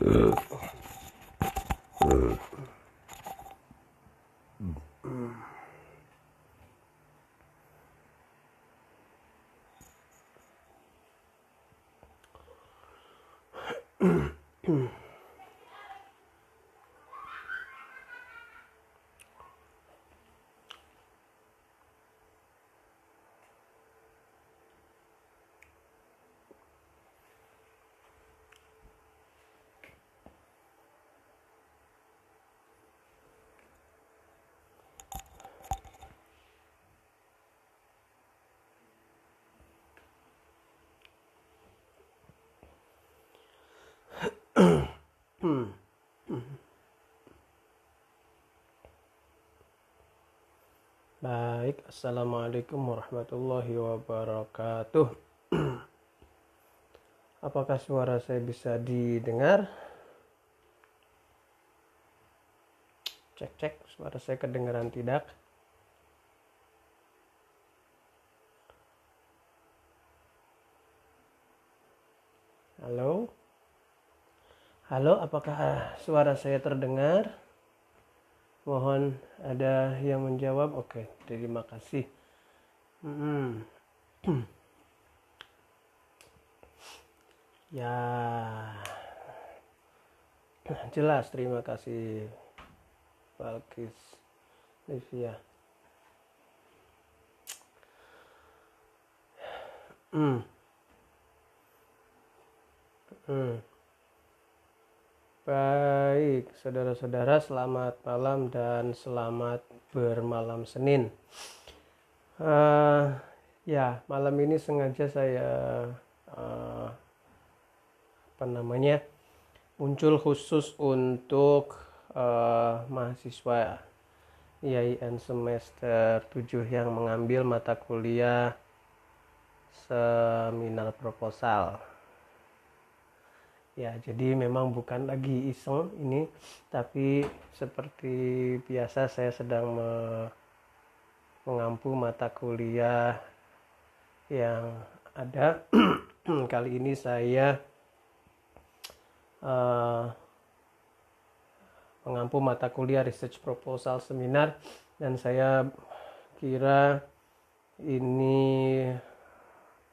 Uh, uh. uh Hmm. Baik, Assalamualaikum warahmatullahi wabarakatuh. Apakah suara saya bisa didengar? Cek cek, suara saya kedengaran tidak? Halo, apakah ah, suara saya terdengar? Mohon ada yang menjawab. Oke, terima kasih. Hmm. ya, jelas. Terima kasih, Balkis Livia. Hmm. Hmm. Baik, saudara-saudara, selamat malam dan selamat bermalam Senin. Uh, ya, malam ini sengaja saya uh, apa namanya muncul khusus untuk uh, mahasiswa IAIN semester 7 yang mengambil mata kuliah seminar proposal ya jadi memang bukan lagi iseng ini tapi seperti biasa saya sedang me mengampu mata kuliah yang ada kali ini saya uh, mengampu mata kuliah research proposal seminar dan saya kira ini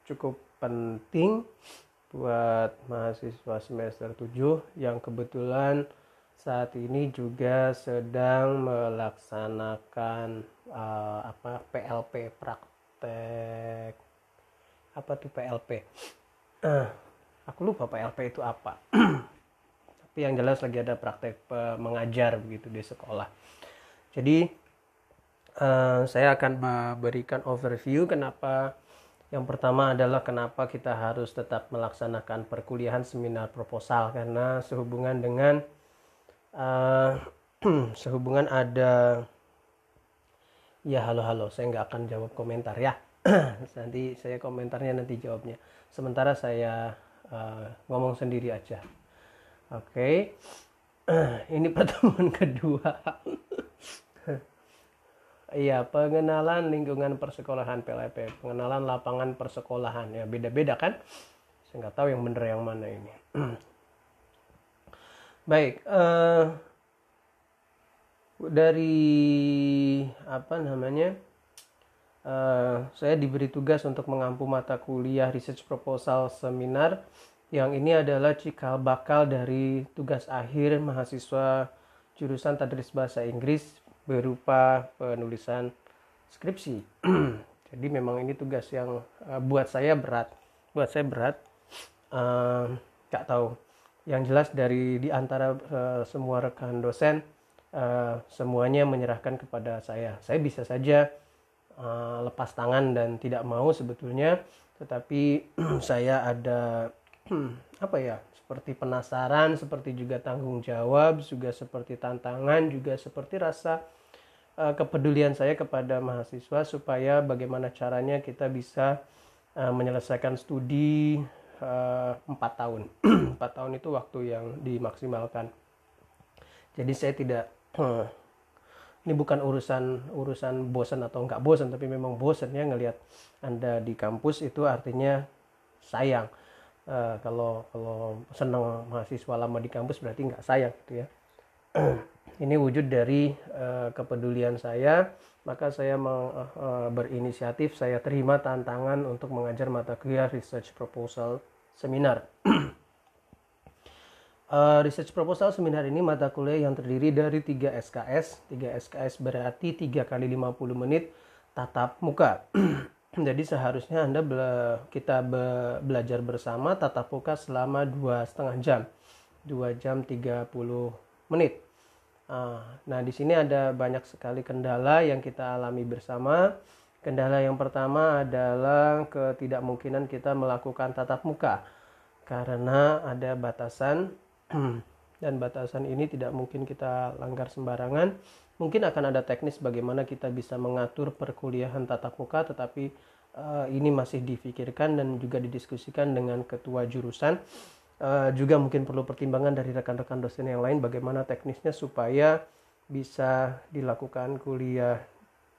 cukup penting buat mahasiswa semester 7 yang kebetulan saat ini juga sedang melaksanakan uh, apa PLP praktek apa tuh PLP uh, eh, aku lupa PLP itu apa tapi yang jelas lagi ada praktek eh, mengajar begitu di sekolah jadi uh, saya akan memberikan overview kenapa yang pertama adalah kenapa kita harus tetap melaksanakan perkuliahan seminar proposal karena sehubungan dengan uh, sehubungan ada ya halo halo saya nggak akan jawab komentar ya nanti saya komentarnya nanti jawabnya sementara saya uh, ngomong sendiri aja oke okay. ini pertemuan kedua Iya, pengenalan lingkungan persekolahan PLP, pengenalan lapangan persekolahan ya beda-beda kan? Saya nggak tahu yang bener yang mana ini. Baik, uh, dari apa namanya? Uh, saya diberi tugas untuk mengampu mata kuliah research proposal seminar yang ini adalah cikal bakal dari tugas akhir mahasiswa jurusan tadris bahasa Inggris berupa penulisan skripsi. Jadi memang ini tugas yang eh, buat saya berat, buat saya berat. Uh, eh, gak tahu. Yang jelas dari di antara eh, semua rekan dosen semuanya menyerahkan kepada saya. Saya bisa saja lepas tangan dan tidak mau sebetulnya, tetapi saya ada apa ya seperti penasaran seperti juga tanggung jawab juga seperti tantangan juga seperti rasa Eh, kepedulian saya kepada mahasiswa supaya bagaimana caranya kita bisa uh, menyelesaikan studi eh, empat tahun. Empat tahun itu waktu yang dimaksimalkan. Jadi saya tidak ini bukan urusan urusan bosan atau nggak bosan tapi memang bosan ya ngelihat anda di kampus itu artinya sayang uh, kalau kalau senang mahasiswa lama di kampus berarti nggak sayang gitu ya ini wujud dari uh, kepedulian saya maka saya meng, uh, berinisiatif saya terima tantangan untuk mengajar mata kuliah research proposal seminar uh, research proposal seminar ini mata kuliah yang terdiri dari 3 SKS 3 SKS berarti 3 kali 50 menit tatap muka jadi seharusnya anda bela kita be belajar bersama tatap muka selama dua setengah jam 2 jam 30 menit Ah, nah, di sini ada banyak sekali kendala yang kita alami bersama. Kendala yang pertama adalah ketidakmungkinan kita melakukan tatap muka karena ada batasan dan batasan ini tidak mungkin kita langgar sembarangan. Mungkin akan ada teknis bagaimana kita bisa mengatur perkuliahan tatap muka tetapi eh, ini masih difikirkan dan juga didiskusikan dengan ketua jurusan Eh, juga mungkin perlu pertimbangan dari rekan-rekan dosen yang lain bagaimana teknisnya supaya bisa dilakukan kuliah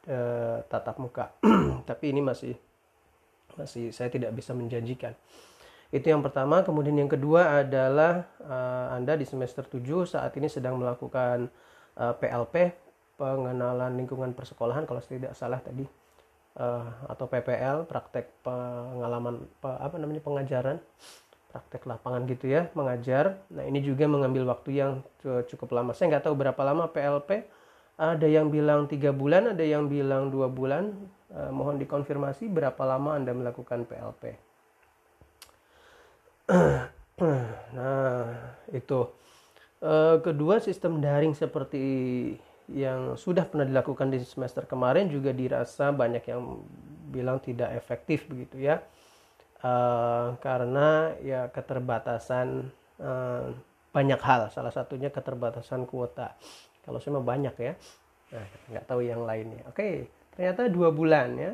e, tatap muka. Tapi ini masih masih saya tidak bisa menjanjikan. Itu yang pertama, kemudian yang kedua adalah e, Anda di semester 7 saat ini sedang melakukan e, PLP, pengenalan lingkungan persekolahan kalau tidak salah tadi uh, atau PPL, praktek pengalaman apa namanya pengajaran praktek lapangan gitu ya mengajar. Nah ini juga mengambil waktu yang cukup lama. Saya nggak tahu berapa lama PLP. Ada yang bilang tiga bulan, ada yang bilang dua bulan. Eh, mohon dikonfirmasi berapa lama anda melakukan PLP. nah itu eh, kedua sistem daring seperti yang sudah pernah dilakukan di semester kemarin juga dirasa banyak yang bilang tidak efektif begitu ya Eh, karena ya keterbatasan uh, banyak hal salah satunya keterbatasan kuota kalau saya banyak ya nah nggak tahu yang lainnya oke ternyata dua bulan ya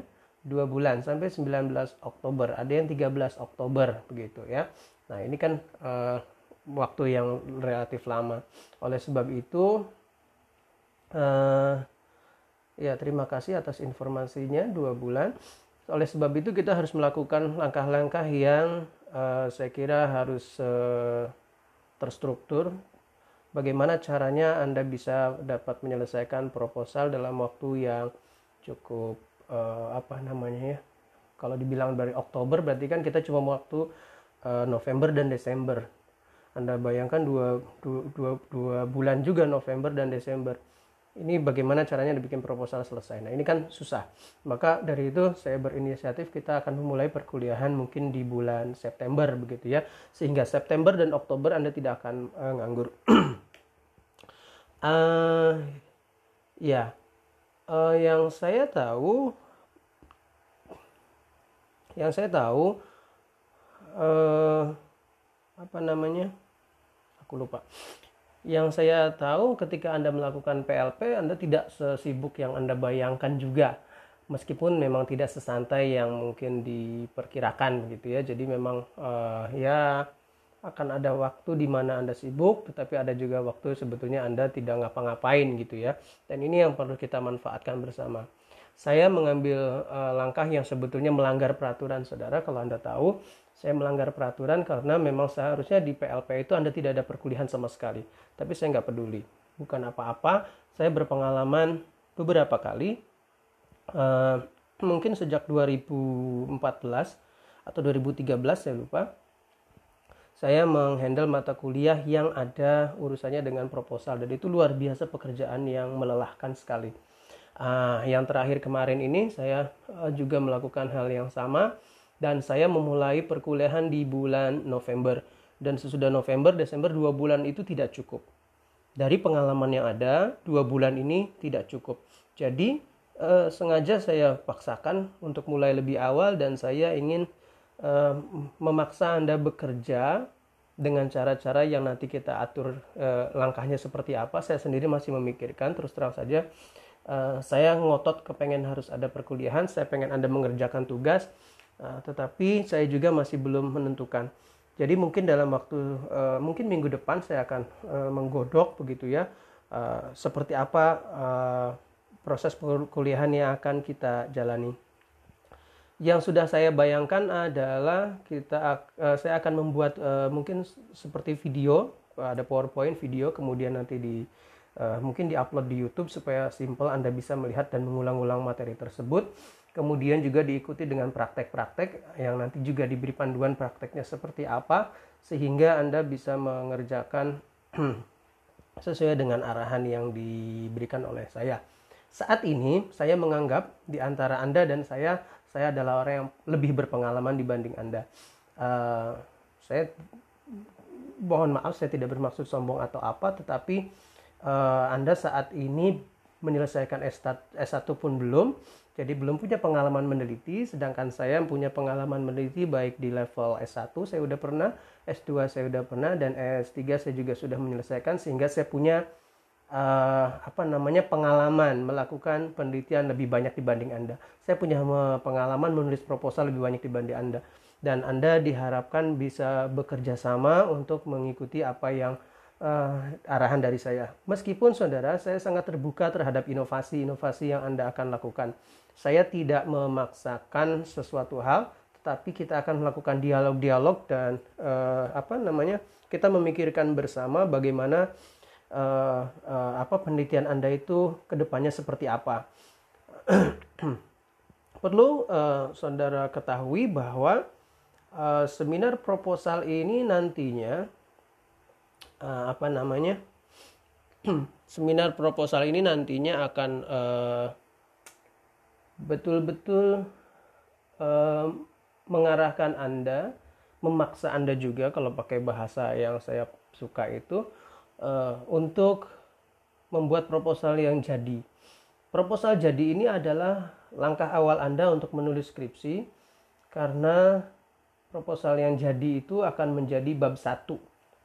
dua bulan sampai 19 Oktober ada yang 13 Oktober begitu ya nah ini kan uh, waktu yang relatif lama oleh sebab itu uh, ya terima kasih atas informasinya dua bulan oleh sebab itu kita harus melakukan langkah-langkah yang uh, saya kira harus uh, terstruktur bagaimana caranya Anda bisa dapat menyelesaikan proposal dalam waktu yang cukup uh, apa namanya ya kalau dibilang dari Oktober berarti kan kita cuma waktu uh, November dan Desember Anda bayangkan dua, dua, dua, dua bulan juga November dan Desember ini bagaimana caranya dibikin proposal selesai. Nah ini kan susah. Maka dari itu saya berinisiatif kita akan memulai perkuliahan mungkin di bulan September begitu ya. Sehingga September dan Oktober Anda tidak akan uh, nganggur. uh, ya, uh, yang saya tahu, yang saya tahu uh, apa namanya? Aku lupa. Yang saya tahu ketika Anda melakukan PLP, Anda tidak sesibuk yang Anda bayangkan juga. Meskipun memang tidak sesantai yang mungkin diperkirakan gitu ya. Jadi memang uh, ya akan ada waktu di mana Anda sibuk, tetapi ada juga waktu sebetulnya Anda tidak ngapa-ngapain gitu ya. Dan ini yang perlu kita manfaatkan bersama. Saya mengambil uh, langkah yang sebetulnya melanggar peraturan saudara kalau Anda tahu saya melanggar peraturan karena memang seharusnya di PLP itu Anda tidak ada perkuliahan sama sekali. Tapi saya nggak peduli, bukan apa-apa. Saya berpengalaman beberapa kali, uh, mungkin sejak 2014 atau 2013 saya lupa. Saya menghandle mata kuliah yang ada urusannya dengan proposal dan itu luar biasa pekerjaan yang melelahkan sekali. Uh, yang terakhir kemarin ini saya uh, juga melakukan hal yang sama dan saya memulai perkuliahan di bulan November dan sesudah November Desember dua bulan itu tidak cukup dari pengalaman yang ada dua bulan ini tidak cukup jadi eh, sengaja saya paksakan untuk mulai lebih awal dan saya ingin eh, memaksa anda bekerja dengan cara-cara yang nanti kita atur eh, langkahnya seperti apa saya sendiri masih memikirkan terus terang saja eh, saya ngotot kepengen harus ada perkuliahan saya pengen anda mengerjakan tugas Eh, tetapi saya juga masih belum menentukan. Jadi mungkin dalam waktu uh, mungkin minggu depan saya akan uh, menggodok begitu ya uh, seperti apa uh, proses perkuliahan yang akan kita jalani. Yang sudah saya bayangkan adalah kita uh, saya akan membuat uh, mungkin seperti video ada PowerPoint video kemudian nanti di uh, mungkin diupload di YouTube supaya simple Anda bisa melihat dan mengulang-ulang materi tersebut kemudian juga diikuti dengan praktek-praktek yang nanti juga diberi panduan prakteknya seperti apa sehingga Anda bisa mengerjakan sesuai dengan arahan yang diberikan oleh saya. Saat ini saya menganggap di antara Anda dan saya saya adalah orang yang lebih berpengalaman dibanding Anda. Uh, saya mohon maaf saya tidak bermaksud sombong atau apa tetapi uh, Anda saat ini menyelesaikan S1 pun belum jadi belum punya pengalaman meneliti, sedangkan saya punya pengalaman meneliti baik di level S1 saya udah pernah, S2 saya udah pernah, dan S3 saya juga sudah menyelesaikan sehingga saya punya uh, apa namanya pengalaman melakukan penelitian lebih banyak dibanding Anda. Saya punya eh, pengalaman menulis proposal lebih banyak dibanding Anda dan Anda diharapkan bisa bekerja sama untuk mengikuti apa yang uh, arahan dari saya. Meskipun saudara, saya sangat terbuka terhadap inovasi-inovasi yang Anda akan lakukan saya tidak memaksakan sesuatu hal tetapi kita akan melakukan dialog-dialog dan uh, apa namanya kita memikirkan bersama bagaimana uh, uh, apa penelitian anda itu kedepannya seperti apa perlu uh, saudara ketahui bahwa uh, seminar proposal ini nantinya uh, apa namanya seminar proposal ini nantinya akan uh, betul-betul uh, mengarahkan Anda, memaksa Anda juga kalau pakai bahasa yang saya suka itu uh, untuk membuat proposal yang jadi. Proposal jadi ini adalah langkah awal Anda untuk menulis skripsi karena proposal yang jadi itu akan menjadi bab 1,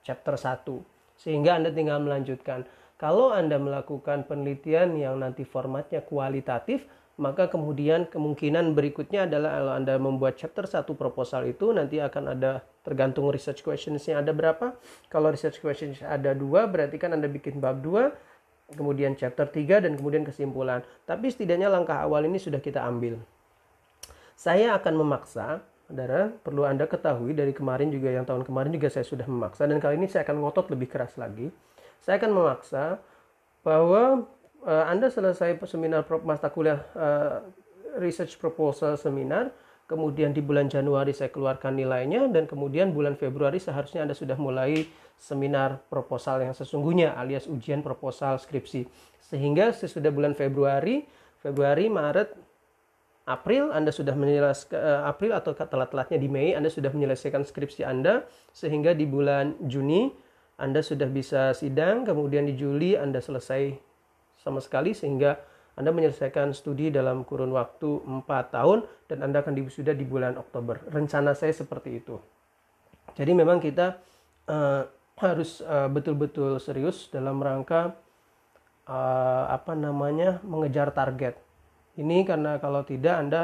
chapter 1. Sehingga Anda tinggal melanjutkan. Kalau Anda melakukan penelitian yang nanti formatnya kualitatif, maka kemudian kemungkinan berikutnya adalah kalau Anda membuat chapter satu proposal itu nanti akan ada tergantung research questionsnya ada berapa. Kalau research questions ada dua berarti kan Anda bikin bab dua, kemudian chapter tiga dan kemudian kesimpulan. Tapi setidaknya langkah awal ini sudah kita ambil. Saya akan memaksa, saudara, perlu Anda ketahui dari kemarin juga yang tahun kemarin juga saya sudah memaksa dan kali ini saya akan ngotot lebih keras lagi. Saya akan memaksa bahwa uh, Anda selesai seminar mata kuliah uh, research proposal seminar, kemudian di bulan Januari saya keluarkan nilainya dan kemudian bulan Februari seharusnya Anda sudah mulai seminar proposal yang sesungguhnya alias ujian proposal skripsi. Sehingga sesudah bulan Februari, Februari, Maret, April Anda sudah menyelesaikan eh, April atau telat-telatnya di Mei Anda sudah menyelesaikan skripsi Anda sehingga di bulan Juni Anda sudah bisa sidang, kemudian di Juli Anda selesai sama sekali sehingga Anda menyelesaikan studi dalam kurun waktu 4 tahun dan Anda akan diwisuda di bulan Oktober. Rencana saya seperti itu. Jadi memang kita uh, harus betul eh, betul-betul serius dalam rangka uh, apa namanya mengejar target. Ini karena kalau tidak Anda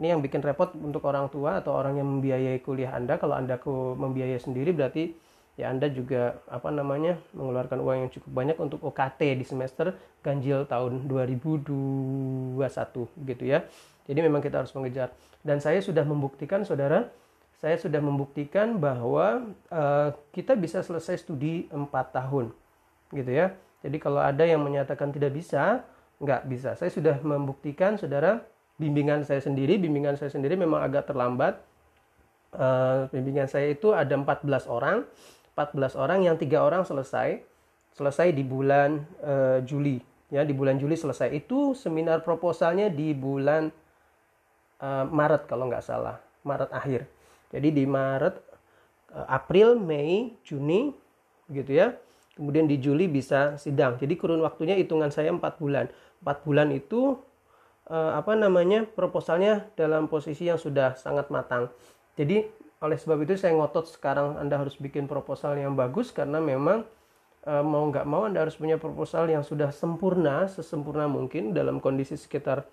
ini yang bikin repot untuk orang tua atau orang yang membiayai kuliah Anda. Kalau Anda membiayai sendiri berarti ya Anda juga apa namanya mengeluarkan uang yang cukup banyak untuk OKT di semester ganjil tahun 2021 gitu ya. Jadi memang kita harus mengejar dan saya sudah membuktikan saudara saya sudah membuktikan bahwa uh, kita bisa selesai studi 4 tahun gitu ya. Jadi kalau ada yang menyatakan tidak bisa, nggak bisa. Saya sudah membuktikan saudara bimbingan saya sendiri, bimbingan saya sendiri memang agak terlambat. Uh, bimbingan saya itu ada 14 orang 14 orang yang tiga orang selesai selesai di bulan uh, Juli ya di bulan Juli selesai itu seminar proposalnya di bulan uh, Maret kalau nggak salah Maret akhir jadi di Maret uh, April Mei Juni gitu ya kemudian di Juli bisa sidang jadi kurun waktunya hitungan saya empat bulan empat bulan itu uh, apa namanya proposalnya dalam posisi yang sudah sangat matang jadi oleh sebab itu saya ngotot sekarang Anda harus bikin proposal yang bagus karena memang e, mau nggak mau Anda harus punya proposal yang sudah sempurna, sesempurna mungkin dalam kondisi sekitar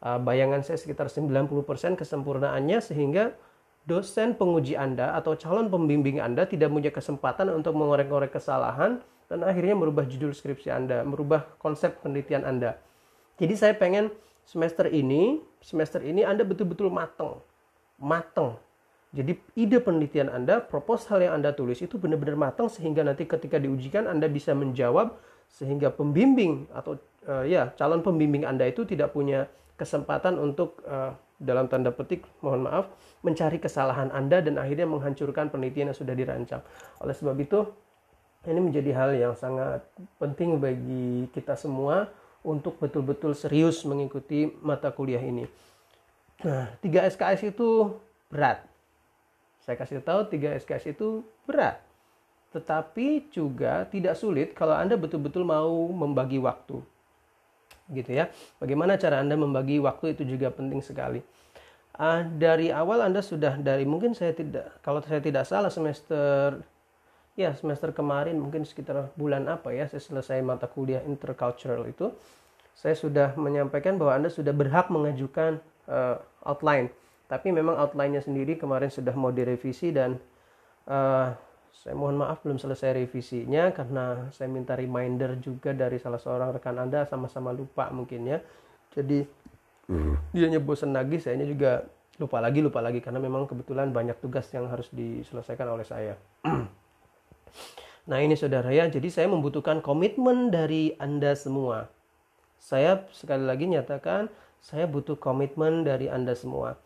e, bayangan saya sekitar 90% kesempurnaannya sehingga dosen penguji Anda atau calon pembimbing Anda tidak punya kesempatan untuk mengorek-ngorek kesalahan dan akhirnya merubah judul skripsi Anda, merubah konsep penelitian Anda. Jadi saya pengen semester ini, semester ini Anda betul-betul mateng. Mateng. Jadi ide penelitian Anda, proposal yang Anda tulis itu benar-benar matang sehingga nanti ketika diujikan Anda bisa menjawab sehingga pembimbing atau uh, ya calon pembimbing Anda itu tidak punya kesempatan untuk uh, dalam tanda petik mohon maaf mencari kesalahan Anda dan akhirnya menghancurkan penelitian yang sudah dirancang. Oleh sebab itu ini menjadi hal yang sangat penting bagi kita semua untuk betul-betul serius mengikuti mata kuliah ini. Nah, 3 SKS itu berat. Saya kasih tahu tiga SKS itu berat. Tetapi juga tidak sulit kalau Anda betul-betul mau membagi waktu. Gitu ya. Bagaimana cara Anda membagi waktu itu juga penting sekali. Uh, dari awal Anda sudah dari mungkin saya tidak kalau saya tidak salah semester ya semester kemarin mungkin sekitar bulan apa ya saya selesai mata kuliah intercultural itu saya sudah menyampaikan bahwa Anda sudah berhak mengajukan uh, outline tapi memang outline-nya sendiri kemarin sudah mau direvisi dan uh, saya mohon maaf belum selesai revisinya karena saya minta reminder juga dari salah seorang rekan Anda sama-sama lupa mungkin ya. Jadi hmm. dia nyebut bosan saya ini juga lupa lagi, lupa lagi karena memang kebetulan banyak tugas yang harus diselesaikan oleh saya. nah, ini saudara ya, jadi saya membutuhkan komitmen dari Anda semua. Saya sekali lagi nyatakan, saya butuh komitmen dari Anda semua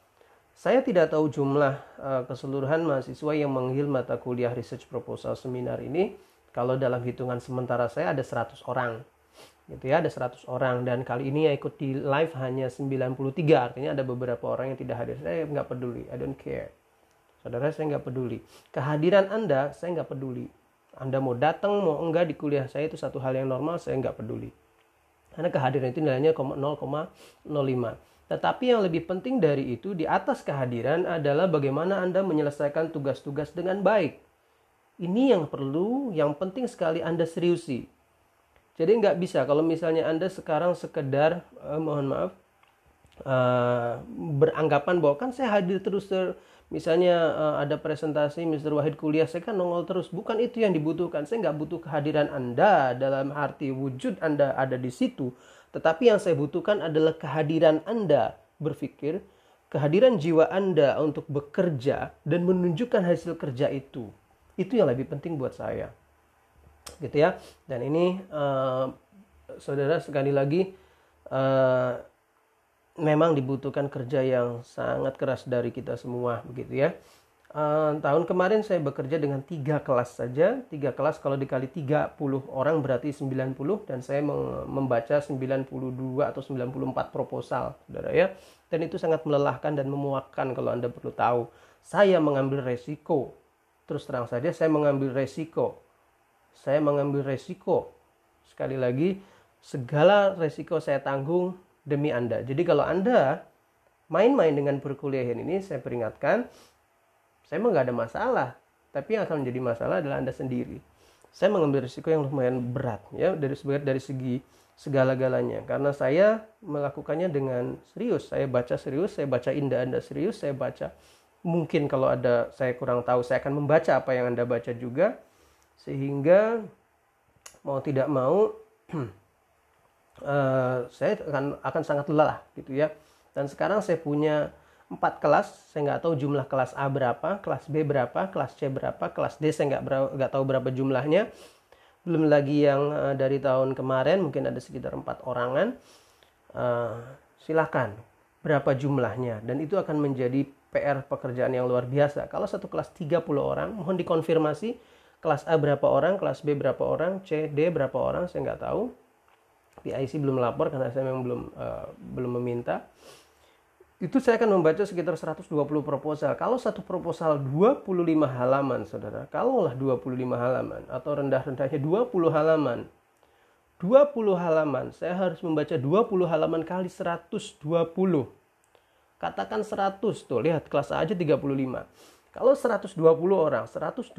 saya tidak tahu jumlah uh, keseluruhan mahasiswa yang menghil mata kuliah research proposal seminar ini. Kalau dalam hitungan sementara saya ada 100 orang. Gitu ya, ada 100 orang dan kali ini ya ikut di live hanya 93. Artinya ada beberapa orang yang tidak hadir. Saya nggak peduli, I don't care. Saudara saya nggak peduli. Kehadiran Anda saya nggak peduli. Anda mau datang mau enggak di kuliah saya itu satu hal yang normal, saya nggak peduli. Karena kehadiran itu nilainya 0,05 tetapi yang lebih penting dari itu, di atas kehadiran adalah bagaimana Anda menyelesaikan tugas-tugas dengan baik. Ini yang perlu, yang penting sekali Anda seriusi. Jadi nggak bisa kalau misalnya Anda sekarang sekedar, eh, mohon maaf, eh, beranggapan bahwa kan saya hadir terus ter, misalnya eh, ada presentasi Mr. Wahid kuliah saya kan nongol terus bukan itu yang dibutuhkan saya nggak butuh kehadiran anda dalam arti wujud anda ada di situ tetapi yang saya butuhkan adalah kehadiran Anda berpikir, kehadiran jiwa Anda untuk bekerja dan menunjukkan hasil kerja itu. Itu yang lebih penting buat saya. Gitu ya. Dan ini uh, saudara sekali lagi uh, memang dibutuhkan kerja yang sangat keras dari kita semua begitu ya. Eh, tahun kemarin saya bekerja dengan tiga kelas saja. Tiga kelas kalau dikali 30 orang berarti 90 dan saya membaca 92 atau 94 proposal, Saudara ya. Dan itu sangat melelahkan dan memuakkan kalau Anda perlu tahu. Saya mengambil resiko. Terus terang saja saya mengambil resiko. Saya mengambil resiko. Sekali lagi, segala resiko saya tanggung demi Anda. Jadi kalau Anda main-main dengan perkuliahan ini, saya peringatkan saya emang nggak ada masalah tapi yang akan menjadi masalah adalah anda sendiri saya mengambil risiko yang lumayan berat ya dari dari segi segala-galanya karena saya melakukannya dengan serius saya baca serius saya baca indah anda serius saya baca mungkin kalau ada saya kurang tahu saya akan membaca apa yang anda baca juga sehingga mau tidak mau uh, saya akan akan sangat lelah gitu ya dan sekarang saya punya empat kelas, saya nggak tahu jumlah kelas A berapa, kelas B berapa, kelas C berapa, kelas D saya nggak, nggak tahu berapa jumlahnya. Belum lagi yang eh, dari tahun kemarin mungkin ada sekitar empat orangan. Uh, silakan berapa jumlahnya dan itu akan menjadi PR pekerjaan yang luar biasa. Kalau satu kelas 30 orang, mohon dikonfirmasi kelas A berapa orang, kelas B berapa orang, C, D berapa orang, saya nggak tahu. PIC belum lapor karena saya memang belum uh, belum meminta itu saya akan membaca sekitar 120 proposal. Kalau satu proposal 25 halaman, saudara, kalaulah 25 halaman atau rendah-rendahnya 20 halaman, 20 halaman, saya harus membaca 20 halaman kali 120. Katakan 100, tuh lihat kelas A aja 35. Kalau 120 orang, 120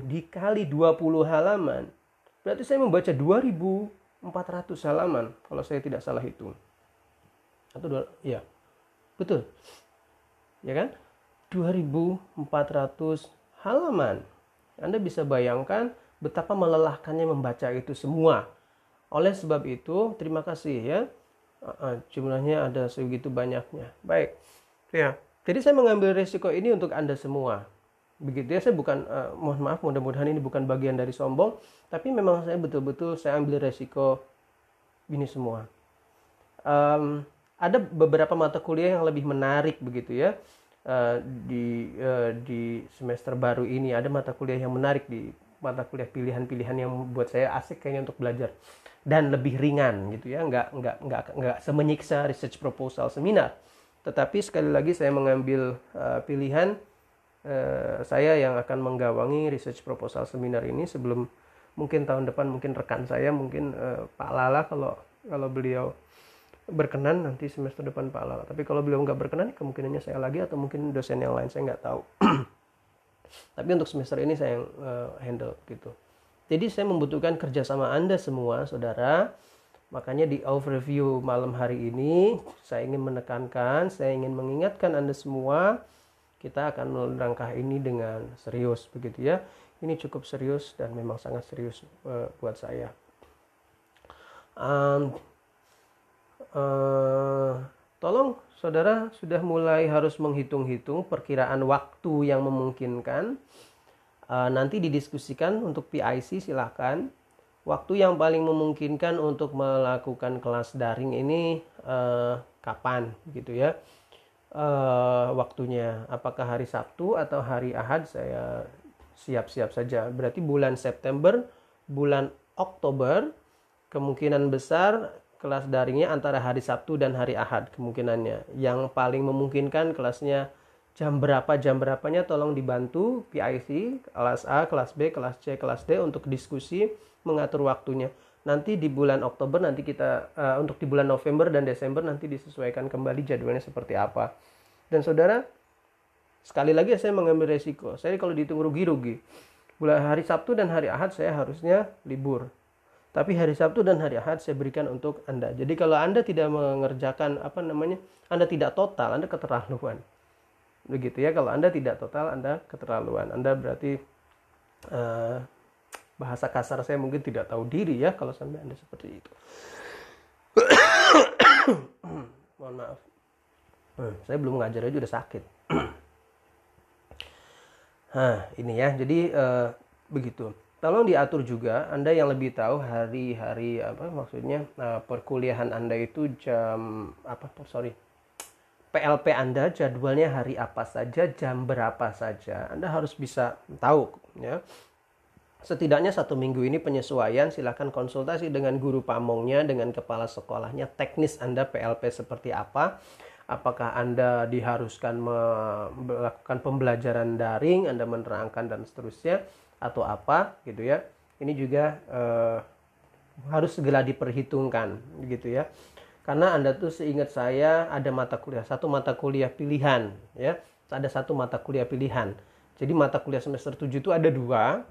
dikali 20 halaman, berarti saya membaca 2400 halaman kalau saya tidak salah hitung. Atau ya, Betul. Ya kan? 2400 halaman. Anda bisa bayangkan betapa melelahkannya membaca itu semua. Oleh sebab itu, terima kasih ya. Uh, uh, jumlahnya ada segitu banyaknya. Baik. Ya. Jadi saya mengambil resiko ini untuk Anda semua. Begitu ya, saya bukan uh, mohon maaf, mudah-mudahan ini bukan bagian dari sombong, tapi memang saya betul-betul saya ambil resiko ini semua. Um, ada beberapa mata kuliah yang lebih menarik begitu ya uh, di uh, di semester baru ini ada mata kuliah yang menarik di mata kuliah pilihan-pilihan yang buat saya asik kayaknya untuk belajar dan lebih ringan gitu ya nggak nggak nggak nggak semenyiksa research proposal seminar tetapi sekali lagi saya mengambil uh, pilihan uh, saya yang akan menggawangi research proposal seminar ini sebelum mungkin tahun depan mungkin rekan saya mungkin uh, Pak Lala kalau kalau beliau berkenan nanti semester depan Pak Lala. Tapi kalau beliau nggak berkenan, kemungkinannya saya lagi atau mungkin dosen yang lain saya nggak tahu. Tapi untuk semester ini saya yang uh, eh, handle gitu. Jadi saya membutuhkan kerjasama Anda semua, saudara. Makanya di overview malam hari ini, saya ingin menekankan, saya ingin mengingatkan Anda semua, kita akan melangkah ini dengan serius, begitu ya. Ini cukup serius dan memang sangat serius uh, buat saya. Um, eh, tolong saudara sudah mulai harus menghitung-hitung perkiraan waktu yang memungkinkan. Eh, nanti didiskusikan untuk PIC silahkan. Waktu yang paling memungkinkan untuk melakukan kelas daring ini eh, kapan gitu ya. Uh, waktunya apakah hari Sabtu atau hari Ahad saya siap-siap saja berarti bulan September bulan Oktober kemungkinan besar kelas daringnya antara hari Sabtu dan hari Ahad kemungkinannya. Yang paling memungkinkan kelasnya jam berapa jam berapanya tolong dibantu PIC kelas A, kelas B, kelas C, kelas D untuk diskusi mengatur waktunya. Nanti di bulan Oktober nanti kita uh, untuk di bulan November dan Desember nanti disesuaikan kembali jadwalnya seperti apa. Dan saudara sekali lagi saya mengambil resiko. Saya kalau dihitung rugi-rugi. Bulan hari Sabtu dan hari Ahad saya harusnya libur tapi hari Sabtu dan hari Ahad saya berikan untuk Anda. Jadi kalau Anda tidak mengerjakan apa namanya, Anda tidak total, Anda keterlaluan. Begitu ya, kalau Anda tidak total, Anda keterlaluan. Anda berarti uh, bahasa kasar saya mungkin tidak tahu diri ya kalau sampai Anda seperti itu. Mohon maaf. Hmm, saya belum ngajar aja udah sakit. Hah, ini ya. Jadi uh, begitu tolong diatur juga Anda yang lebih tahu hari-hari apa maksudnya uh, perkuliahan Anda itu jam apa sorry PLP Anda jadwalnya hari apa saja jam berapa saja Anda harus bisa tahu ya setidaknya satu minggu ini penyesuaian silahkan konsultasi dengan guru pamongnya dengan kepala sekolahnya teknis Anda PLP seperti apa apakah Anda diharuskan melakukan pembelajaran daring, Anda menerangkan dan seterusnya atau apa gitu ya ini juga eh, harus segera diperhitungkan gitu ya karena anda tuh seingat saya ada mata kuliah satu mata kuliah pilihan ya ada satu mata kuliah pilihan jadi mata kuliah semester 7 itu ada dua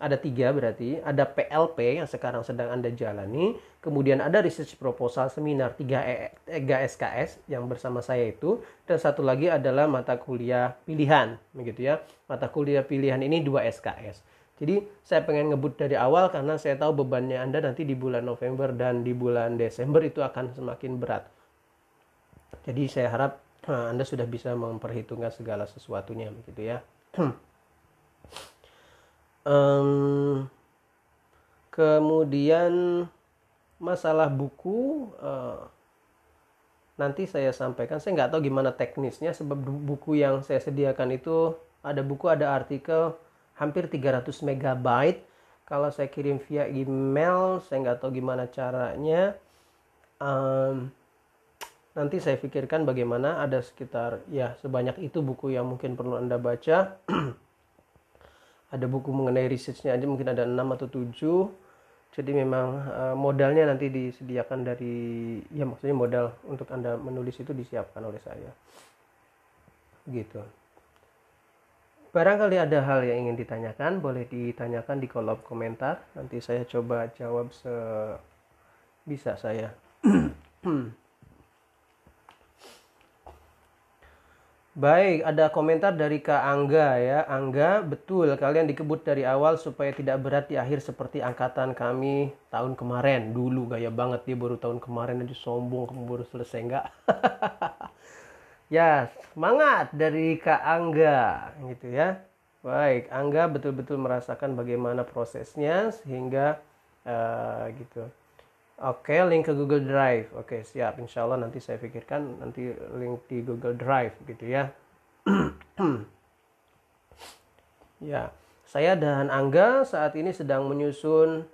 ada tiga berarti ada PLP yang sekarang sedang anda jalani kemudian ada research proposal seminar 3 e e, SKS yang bersama saya itu dan satu lagi adalah mata kuliah pilihan begitu ya mata kuliah pilihan ini 2 SKS jadi saya pengen ngebut dari awal karena saya tahu bebannya anda nanti di bulan November dan di bulan Desember itu akan semakin berat jadi saya harap eh, anda sudah bisa memperhitungkan segala sesuatunya begitu ya um, kemudian masalah buku uh, nanti saya sampaikan saya nggak tahu gimana teknisnya sebab buku yang saya sediakan itu ada buku ada artikel hampir 300 megabyte kalau saya kirim via email saya nggak tahu gimana caranya um, nanti saya pikirkan bagaimana ada sekitar ya sebanyak itu buku yang mungkin perlu anda baca ada buku mengenai researchnya aja mungkin ada 6 atau 7 jadi memang eh, modalnya nanti disediakan dari ya maksudnya modal untuk anda menulis itu disiapkan oleh saya gitu barangkali ada hal yang ingin ditanyakan boleh ditanyakan di kolom komentar nanti saya coba jawab sebisa saya Baik, ada komentar dari Kak Angga ya. Angga, betul kalian dikebut dari awal supaya tidak berat di akhir seperti angkatan kami tahun kemarin. Dulu gaya banget dia baru tahun kemarin aja sombong kamu baru selesai enggak? ya, semangat dari Kak Angga gitu ya. Baik, Angga betul-betul merasakan bagaimana prosesnya sehingga uh, gitu Oke, okay, link ke Google Drive. Oke, okay, siap. Insya Allah nanti saya pikirkan nanti link di Google Drive gitu ya. ya, saya dan Angga saat ini sedang menyusun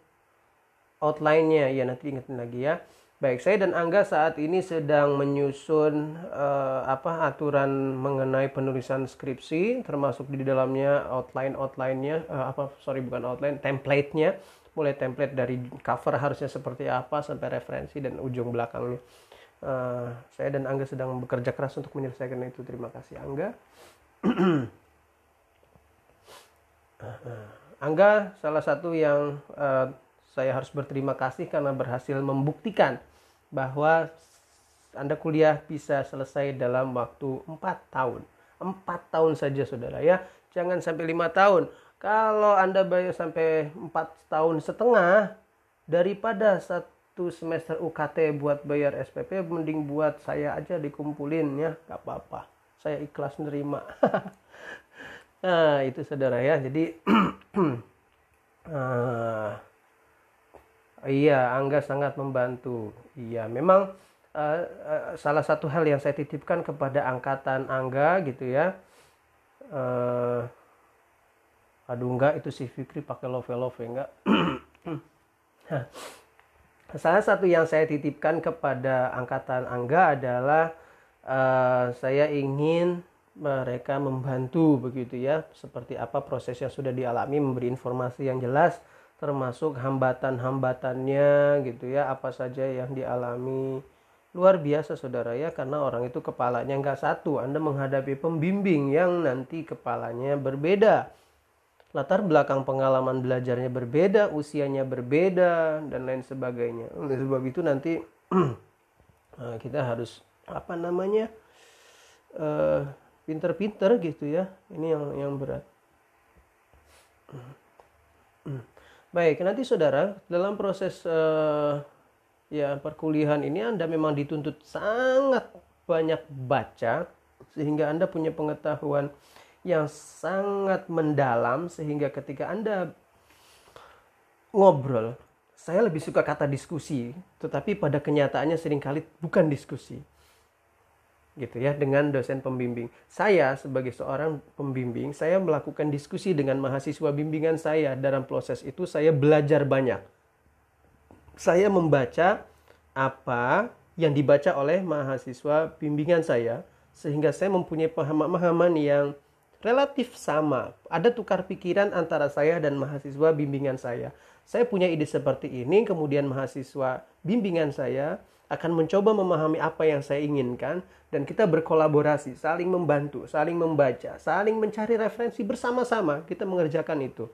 outline-nya. Ya, nanti ingetin lagi ya. Baik, saya dan Angga saat ini sedang menyusun uh, apa aturan mengenai penulisan skripsi, termasuk di dalamnya outline outline-nya uh, eh, apa sorry bukan outline, template-nya mulai template dari cover harusnya seperti apa sampai referensi dan ujung belakang uh, eh, saya dan Angga sedang bekerja keras untuk menyelesaikan itu terima kasih Angga Angga salah satu yang uh, saya harus berterima kasih karena berhasil membuktikan bahwa anda kuliah bisa selesai dalam waktu 4 tahun. 4 tahun saja saudara ya. Jangan sampai 5 tahun. Kalau Anda bayar sampai 4 tahun setengah, daripada satu semester UKT buat bayar SPP, mending buat saya aja dikumpulin ya, nggak apa-apa. Saya ikhlas nerima. nah, itu saudara ya. Jadi, uh, iya, Angga sangat membantu. Iya, memang uh, uh, salah satu hal yang saya titipkan kepada angkatan Angga gitu ya. Uh, aduh enggak itu si Fikri pakai love love enggak salah satu yang saya titipkan kepada angkatan Angga adalah uh, saya ingin mereka membantu begitu ya seperti apa proses yang sudah dialami memberi informasi yang jelas termasuk hambatan-hambatannya gitu ya apa saja yang dialami luar biasa saudara ya karena orang itu kepalanya enggak satu Anda menghadapi pembimbing yang nanti kepalanya berbeda latar belakang pengalaman belajarnya berbeda, usianya berbeda dan lain sebagainya. Oleh sebab itu nanti eh, kita harus apa namanya pinter eh, pinter-pinter gitu ya. Ini yang yang berat. Hmm. Baik, nanti saudara dalam proses uh, ya perkuliahan ini Anda memang dituntut sangat banyak baca sehingga Anda punya pengetahuan yang sangat mendalam sehingga ketika Anda ngobrol, saya lebih suka kata diskusi, tetapi pada kenyataannya seringkali bukan diskusi. Gitu ya, dengan dosen pembimbing. Saya sebagai seorang pembimbing, saya melakukan diskusi dengan mahasiswa bimbingan saya. Dalam proses itu saya belajar banyak. Saya membaca apa yang dibaca oleh mahasiswa bimbingan saya sehingga saya mempunyai pemahaman yang relatif sama. Ada tukar pikiran antara saya dan mahasiswa bimbingan saya. Saya punya ide seperti ini, kemudian mahasiswa bimbingan saya akan mencoba memahami apa yang saya inginkan dan kita berkolaborasi, saling membantu, saling membaca, saling mencari referensi bersama-sama kita mengerjakan itu.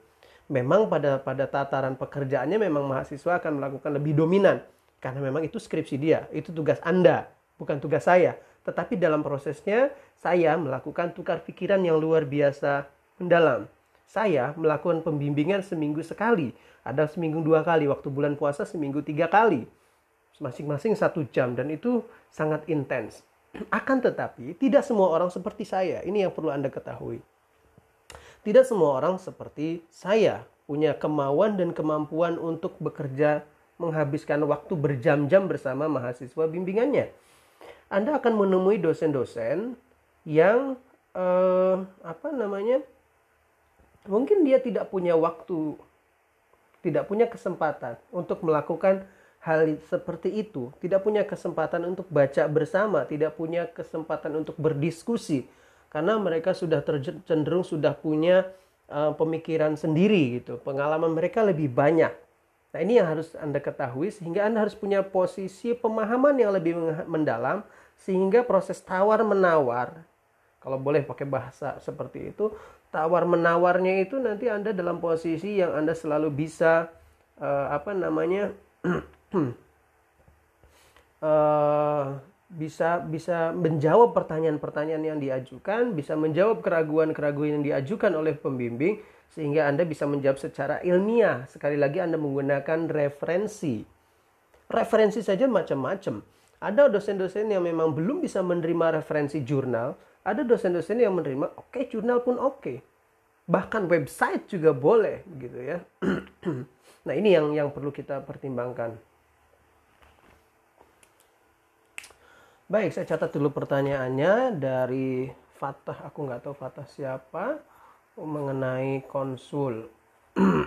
Memang pada pada tataran pekerjaannya memang mahasiswa akan melakukan lebih dominan karena memang itu skripsi dia, itu tugas Anda, bukan tugas saya tetapi dalam prosesnya saya melakukan tukar pikiran yang luar biasa mendalam. Saya melakukan pembimbingan seminggu sekali, ada seminggu dua kali, waktu bulan puasa seminggu tiga kali, masing-masing satu jam dan itu sangat intens. Akan tetapi tidak semua orang seperti saya, ini yang perlu Anda ketahui. Tidak semua orang seperti saya punya kemauan dan kemampuan untuk bekerja menghabiskan waktu berjam-jam bersama mahasiswa bimbingannya anda akan menemui dosen-dosen yang eh, apa namanya? Mungkin dia tidak punya waktu, tidak punya kesempatan untuk melakukan hal seperti itu, tidak punya kesempatan untuk baca bersama, tidak punya kesempatan untuk berdiskusi karena mereka sudah cenderung sudah punya uh, pemikiran sendiri gitu. Pengalaman mereka lebih banyak. Nah, ini yang harus Anda ketahui sehingga Anda harus punya posisi pemahaman yang lebih mendalam sehingga proses tawar menawar kalau boleh pakai bahasa seperti itu tawar menawarnya itu nanti Anda dalam posisi yang Anda selalu bisa uh, apa namanya uh, bisa bisa menjawab pertanyaan-pertanyaan yang diajukan, bisa menjawab keraguan-keraguan yang diajukan oleh pembimbing sehingga Anda bisa menjawab secara ilmiah. Sekali lagi Anda menggunakan referensi. Referensi saja macam-macam ada dosen-dosen yang memang belum bisa menerima referensi jurnal, ada dosen-dosen yang menerima oke okay, jurnal pun oke. Okay. Bahkan website juga boleh gitu ya. nah, ini yang yang perlu kita pertimbangkan. Baik, saya catat dulu pertanyaannya dari Fatah, aku nggak tahu Fatah siapa, oh, mengenai konsul.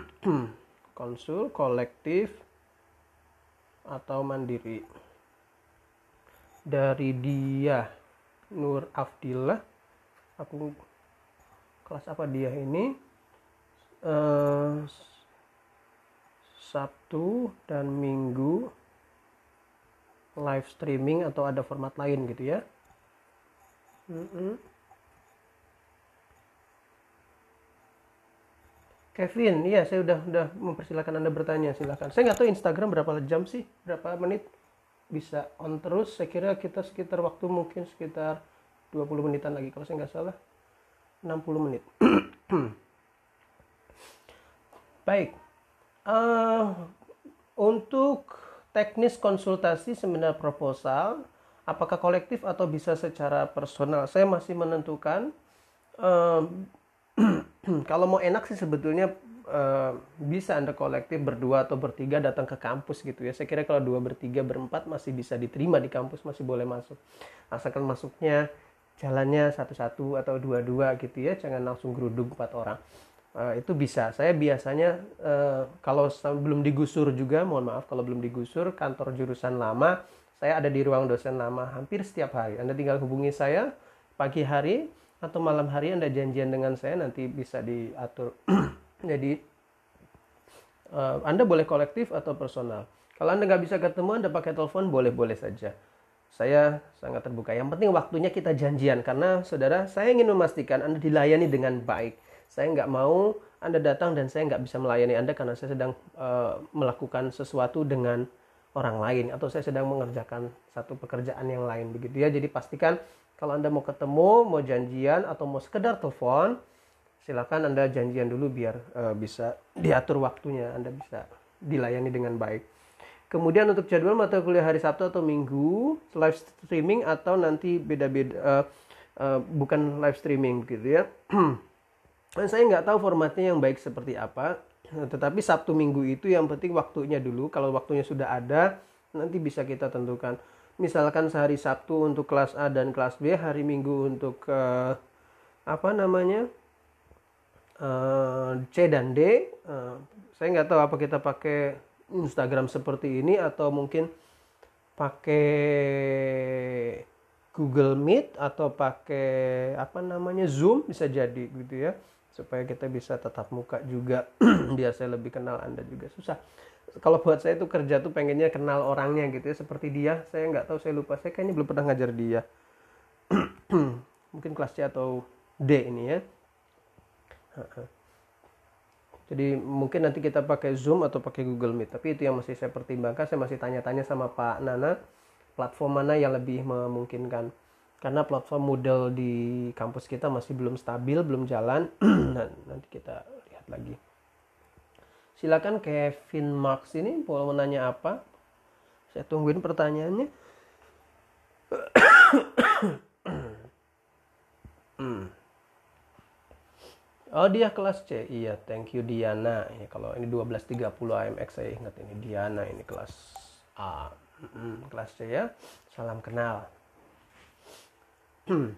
konsul, kolektif, atau mandiri dari dia Nur Afdillah aku kelas apa dia ini eh, Sabtu dan Minggu live streaming atau ada format lain gitu ya Kevin, iya saya udah udah mempersilahkan anda bertanya, silahkan. Saya nggak tahu Instagram berapa jam sih, berapa menit bisa on terus saya kira kita sekitar waktu mungkin sekitar 20 menitan lagi kalau saya nggak salah 60 menit baik uh, untuk teknis konsultasi seminar proposal apakah kolektif atau bisa secara personal saya masih menentukan uh, kalau mau enak sih sebetulnya Eh, bisa anda kolektif berdua atau bertiga datang ke kampus gitu ya saya kira kalau dua bertiga berempat masih bisa diterima di kampus masih boleh masuk asalkan masuknya jalannya satu-satu atau dua-dua gitu ya jangan langsung geruduk empat orang uh, itu bisa saya biasanya uh, kalau belum digusur juga mohon maaf kalau belum digusur kantor jurusan lama saya ada di ruang dosen lama hampir setiap hari anda tinggal hubungi saya pagi hari atau malam hari anda janjian dengan saya nanti bisa diatur Jadi uh, eh, Anda boleh kolektif atau personal. Kalau Anda nggak bisa ketemu, Anda pakai telepon boleh-boleh saja. Saya sangat terbuka. Yang penting waktunya kita janjian karena saudara saya ingin memastikan Anda dilayani dengan baik. Saya nggak mau Anda datang dan saya nggak bisa melayani Anda karena saya sedang uh, melakukan sesuatu dengan orang lain atau saya sedang mengerjakan satu pekerjaan yang lain begitu ya. Jadi pastikan kalau Anda mau ketemu, mau janjian atau mau sekedar telepon, silakan anda janjian dulu biar uh, bisa diatur waktunya anda bisa dilayani dengan baik kemudian untuk jadwal mata kuliah hari sabtu atau minggu live streaming atau nanti beda-beda uh, uh, bukan live streaming gitu ya dan saya nggak tahu formatnya yang baik seperti apa tetapi sabtu minggu itu yang penting waktunya dulu kalau waktunya sudah ada nanti bisa kita tentukan misalkan sehari Sabtu untuk kelas A dan kelas B, hari Minggu untuk uh, apa namanya Eh, C dan D eh, saya nggak tahu apa kita pakai Instagram seperti ini atau mungkin pakai Google Meet atau pakai apa namanya Zoom bisa jadi gitu ya supaya kita bisa tetap muka juga biar saya lebih kenal Anda juga susah kalau buat saya itu kerja tuh pengennya kenal orangnya gitu ya seperti dia saya nggak tahu saya lupa saya kayaknya belum pernah ngajar dia mungkin kelas C atau D ini ya jadi mungkin nanti kita pakai Zoom atau pakai Google Meet. Tapi itu yang masih saya pertimbangkan. Saya masih tanya-tanya sama Pak Nana, platform mana yang lebih memungkinkan. Karena platform model di kampus kita masih belum stabil, belum jalan. nah, nanti kita lihat lagi. Silakan Kevin Max ini mau menanya apa? Saya tungguin pertanyaannya. hmm. Oh dia kelas C. Iya, thank you Diana. Ya, kalau ini 12.30 AMX saya ingat ini Diana ini kelas A. Mm-mm, kelas C ya. Salam kenal.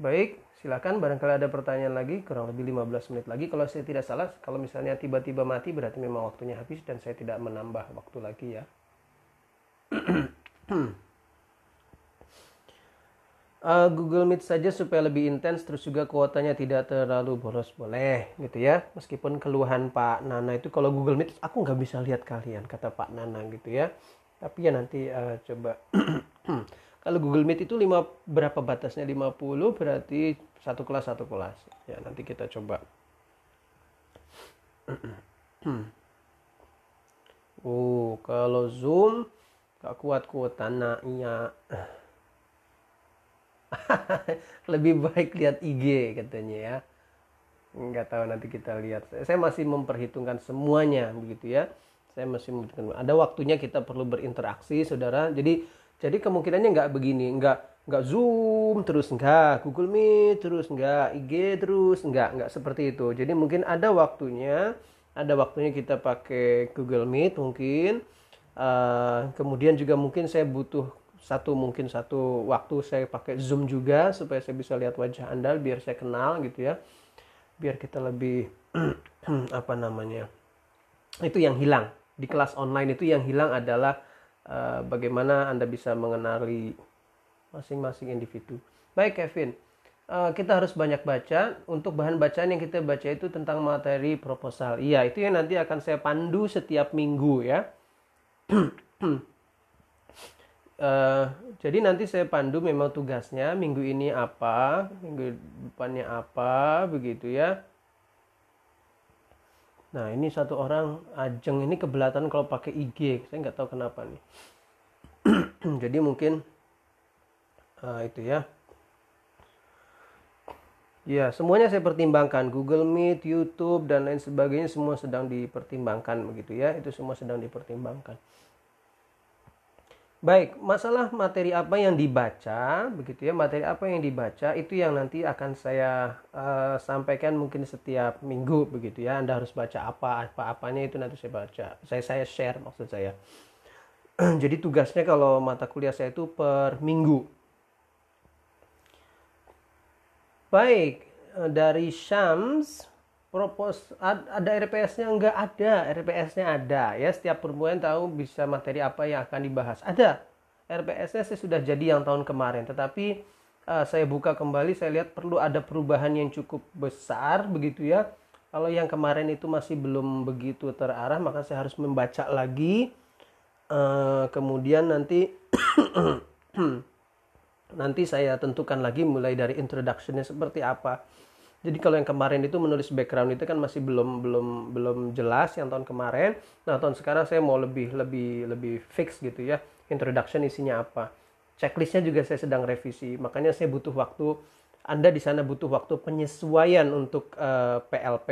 Baik, silakan barangkali ada pertanyaan lagi kurang lebih 15 menit lagi kalau saya tidak salah kalau misalnya tiba-tiba mati berarti memang waktunya habis dan saya tidak menambah waktu lagi ya. uh, Google Meet saja supaya lebih intens terus juga kuotanya tidak terlalu boros boleh gitu ya meskipun keluhan Pak Nana itu kalau Google Meet aku nggak bisa lihat kalian kata Pak Nana gitu ya tapi ya nanti uh, coba kalau Google Meet itu lima, berapa batasnya 50 berarti satu kelas satu kelas ya nanti kita coba Oh, kalau Zoom gak kuat kuota nah, iya. lebih baik lihat IG katanya ya nggak tahu nanti kita lihat saya masih memperhitungkan semuanya begitu ya saya masih memperhitungkan ada waktunya kita perlu berinteraksi saudara jadi jadi kemungkinannya nggak begini nggak nggak zoom terus nggak Google Meet terus nggak IG terus nggak nggak seperti itu jadi mungkin ada waktunya ada waktunya kita pakai Google Meet mungkin uh, kemudian juga mungkin saya butuh satu mungkin satu waktu saya pakai zoom juga supaya saya bisa lihat wajah anda biar saya kenal gitu ya biar kita lebih apa namanya itu yang hilang di kelas online itu yang hilang adalah uh, bagaimana anda bisa mengenali masing-masing individu baik Kevin uh, kita harus banyak baca untuk bahan bacaan yang kita baca itu tentang materi proposal iya itu yang nanti akan saya pandu setiap minggu ya uh, jadi nanti saya pandu memang tugasnya minggu ini apa, minggu depannya apa, begitu ya. Nah ini satu orang ajeng ini kebelatan kalau pakai IG, saya nggak tahu kenapa nih. jadi mungkin uh, itu ya. Ya semuanya saya pertimbangkan Google Meet, YouTube dan lain sebagainya semua sedang dipertimbangkan begitu ya. Itu semua sedang dipertimbangkan. Baik, masalah materi apa yang dibaca, begitu ya, materi apa yang dibaca itu yang nanti akan saya uh, sampaikan mungkin setiap minggu, begitu ya. Anda harus baca apa, apa-apanya itu nanti saya baca, saya saya share maksud saya. Jadi tugasnya kalau mata kuliah saya itu per minggu. Baik, eh, dari Shams propos ada RPS-nya enggak ada RPS-nya ada ya setiap perempuan tahu bisa materi apa yang akan dibahas ada RPS-nya saya sudah jadi yang tahun kemarin tetapi uh, saya buka kembali saya lihat perlu ada perubahan yang cukup besar begitu ya kalau yang kemarin itu masih belum begitu terarah maka saya harus membaca lagi uh, kemudian nanti nanti saya tentukan lagi mulai dari introductionnya seperti apa jadi kalau yang kemarin itu menulis background itu kan masih belum belum belum jelas yang tahun kemarin. Nah, tahun sekarang saya mau lebih lebih lebih fix gitu ya. Introduction isinya apa. Checklistnya juga saya sedang revisi. Makanya saya butuh waktu anda di sana butuh waktu penyesuaian untuk uh, eh, PLP,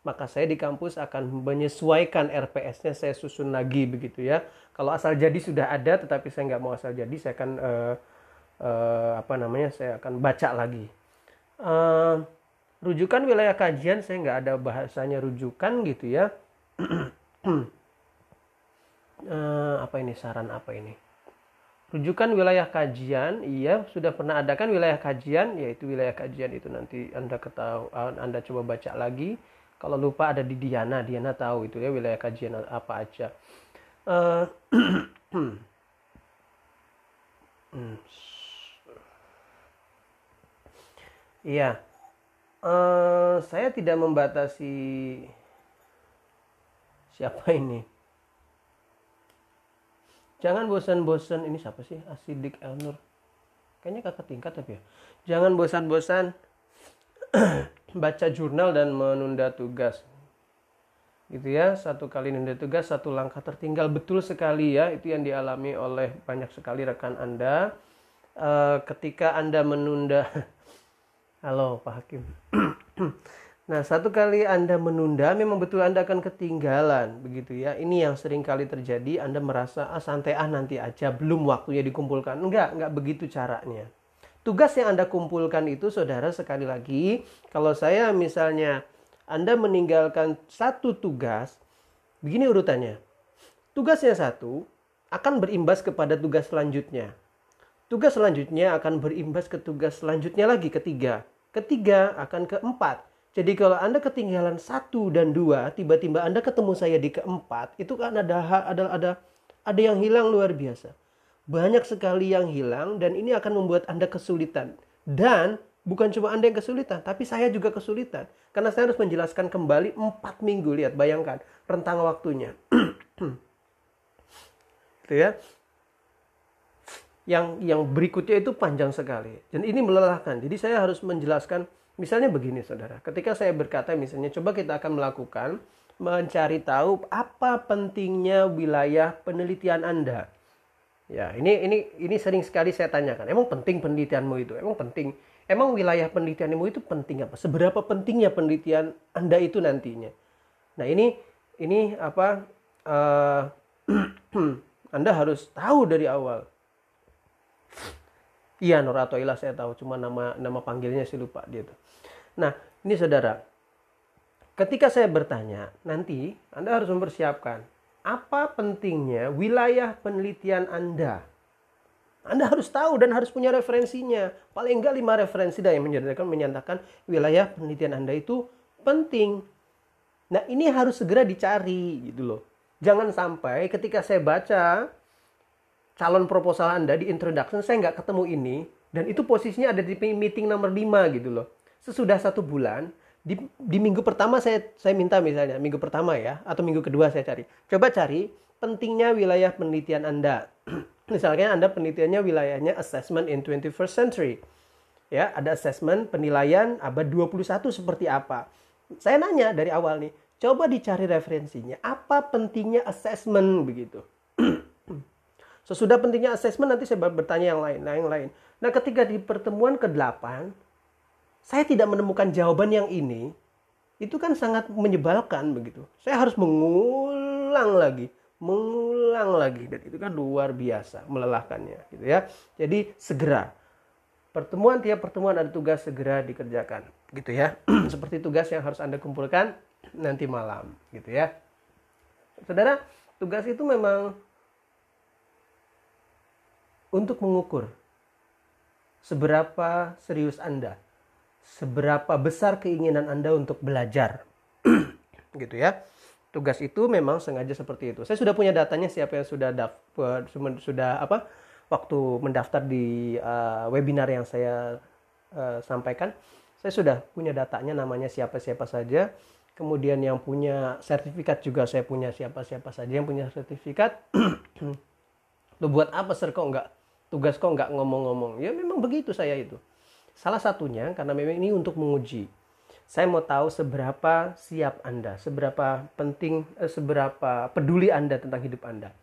maka saya di kampus akan menyesuaikan RPS-nya saya susun lagi begitu ya. Kalau asal jadi sudah ada, tetapi saya nggak mau asal jadi, saya akan uh, uh, apa namanya, saya akan baca lagi. Uh, rujukan wilayah kajian saya nggak ada bahasanya rujukan gitu ya eh, apa ini saran apa ini rujukan wilayah kajian iya sudah pernah ada kan wilayah kajian yaitu wilayah kajian itu nanti anda ketahui anda coba baca lagi kalau lupa ada di Diana Diana tahu itu ya wilayah kajian apa aja eh, hmm, Iya, Eh, saya tidak membatasi siapa ini. Jangan bosan-bosan ini siapa sih? Asidik ah, Elnur. Kayaknya kakak tingkat tapi ya. Jangan bosan-bosan baca jurnal dan menunda tugas. Gitu ya, satu kali nunda tugas, satu langkah tertinggal. Betul sekali ya, itu yang dialami oleh banyak sekali rekan Anda. E, ketika Anda menunda Halo Pak Hakim. nah, satu kali Anda menunda memang betul Anda akan ketinggalan, begitu ya. Ini yang sering kali terjadi, Anda merasa ah santai ah nanti aja, belum waktunya dikumpulkan. Enggak, enggak begitu caranya. Tugas yang Anda kumpulkan itu Saudara sekali lagi, kalau saya misalnya Anda meninggalkan satu tugas, begini urutannya. Tugasnya satu akan berimbas kepada tugas selanjutnya. Tugas selanjutnya akan berimbas ke tugas selanjutnya lagi ketiga ketiga akan keempat. Jadi kalau Anda ketinggalan satu dan dua, tiba-tiba Anda ketemu saya di keempat, itu kan ada ada ada ada yang hilang luar biasa. Banyak sekali yang hilang dan ini akan membuat Anda kesulitan. Dan bukan cuma Anda yang kesulitan, tapi saya juga kesulitan. Karena saya harus menjelaskan kembali empat minggu. Lihat, bayangkan rentang waktunya. gitu ya yang yang berikutnya itu panjang sekali. Dan ini melelahkan. Jadi saya harus menjelaskan misalnya begini Saudara. Ketika saya berkata misalnya coba kita akan melakukan mencari tahu apa pentingnya wilayah penelitian Anda. Ya, ini ini ini sering sekali saya tanyakan. Emang penting penelitianmu itu? Emang penting? Emang wilayah penelitianmu itu penting apa? Seberapa pentingnya penelitian Anda itu nantinya? Nah, ini ini apa uh, Anda harus tahu dari awal. Iya Nur Ila saya tahu, cuma nama nama panggilnya sih lupa dia tuh. Nah, ini saudara, ketika saya bertanya, nanti Anda harus mempersiapkan apa pentingnya wilayah penelitian Anda. Anda harus tahu dan harus punya referensinya. Paling enggak lima referensi dah yang menyatakan menyatakan wilayah penelitian Anda itu penting. Nah, ini harus segera dicari gitu loh. Jangan sampai ketika saya baca calon proposal Anda di introduction saya nggak ketemu ini dan itu posisinya ada di meeting nomor 5 gitu loh. Sesudah satu bulan di, di minggu pertama saya saya minta misalnya minggu pertama ya atau minggu kedua saya cari. Coba cari pentingnya wilayah penelitian Anda. Misalnya Anda penelitiannya wilayahnya assessment in 21st century. Ya, ada assessment penilaian abad 21 seperti apa. Saya nanya dari awal nih, coba dicari referensinya, apa pentingnya assessment begitu Sesudah pentingnya asesmen nanti saya bertanya yang lain, nah yang lain. Nah ketika di pertemuan ke-8, saya tidak menemukan jawaban yang ini. Itu kan sangat menyebalkan begitu. Saya harus mengulang lagi, mengulang lagi dan itu kan luar biasa melelahkannya gitu ya. Jadi segera pertemuan tiap pertemuan ada tugas segera dikerjakan gitu ya seperti tugas yang harus anda kumpulkan nanti malam gitu ya saudara tugas itu memang untuk mengukur seberapa serius Anda, seberapa besar keinginan Anda untuk belajar. gitu ya. Tugas itu memang sengaja seperti itu. Saya sudah punya datanya siapa yang sudah daftar eh, sudah apa waktu mendaftar di uh, webinar yang saya uh, sampaikan. Saya sudah punya datanya namanya siapa-siapa saja. Kemudian yang punya sertifikat juga saya punya siapa-siapa saja yang punya sertifikat. Lo buat apa sir kok nggak tugas kok nggak ngomong-ngomong ya memang begitu saya itu salah satunya karena memang ini untuk menguji saya mau tahu seberapa siap anda seberapa penting eh, seberapa peduli anda tentang hidup anda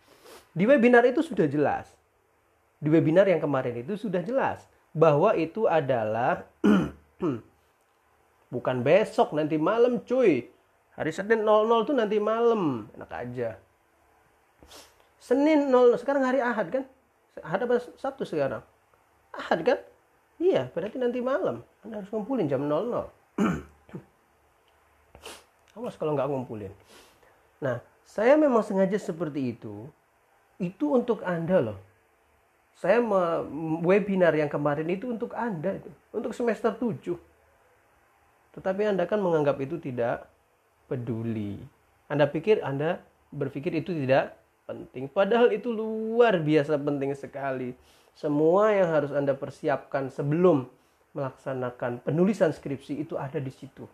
di webinar itu sudah jelas di webinar yang kemarin itu sudah jelas bahwa itu adalah bukan besok nanti malam cuy hari Senin 00 itu nanti malam enak aja Senin 00 sekarang hari Ahad kan ada Sabtu sekarang. Ahad kan? Iya, berarti nanti malam. Anda harus ngumpulin jam 00. Awas kalau nggak ngumpulin. Nah, saya memang sengaja seperti itu. Itu untuk Anda loh. Saya webinar yang kemarin itu untuk Anda itu, untuk semester 7. Tetapi Anda kan menganggap itu tidak peduli. Anda pikir Anda berpikir itu tidak penting. Padahal itu luar biasa penting sekali. Semua yang harus Anda persiapkan sebelum melaksanakan penulisan skripsi itu ada di situ.